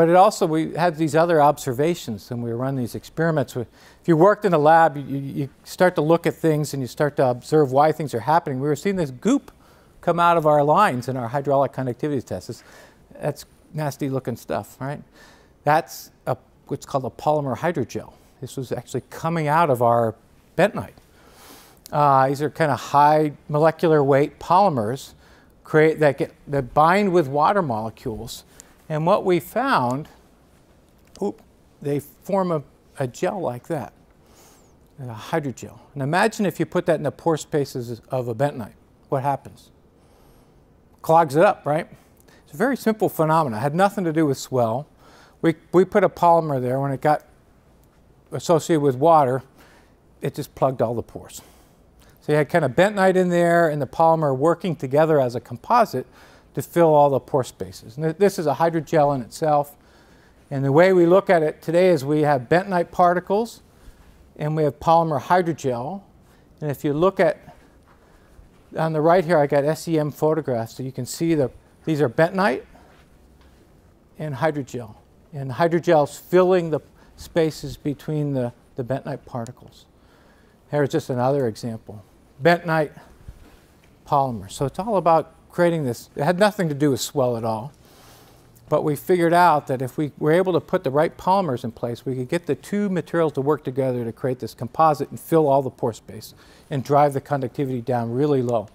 But it also, we had these other observations when we run these experiments. If you worked in a lab, you, you, start to look at things and you start to observe why things are happening. We were seeing this goop come out of our lines in our hydraulic conductivity tests. That's nasty looking stuff, right? That's a, what's called a polymer hydrogel. This was actually coming out of our bentonite. Uh, these are kind of high molecular weight polymers create, that, get, that bind with water molecules and what we found, oop, they form a, a gel like that, a hydrogel. And imagine if you put that in the pore spaces of a bentonite. What happens? Clogs it up, right? It's a very simple phenomenon. It had nothing to do with swell. We, we put a polymer there. When it got associated with water, it just plugged all the pores. So you had kind of bentonite in there and the polymer working together as a composite, to fill all the pore spaces. And this is a hydrogel in itself. And the way we look at it today is we have bentonite particles and we have polymer hydrogel. And if you look at on the right here, I got SEM photographs. So you can see the, these are bentonite and hydrogel. And hydrogel is filling the spaces between the, the bentonite particles. Here's just another example. Bentonite polymer. So it's all about creating this. It had nothing to do with swell at all. But we figured out that if we were able to put the right polymers in place, we could get the two materials to work together to create this composite and fill all the pore space and drive the conductivity down really low.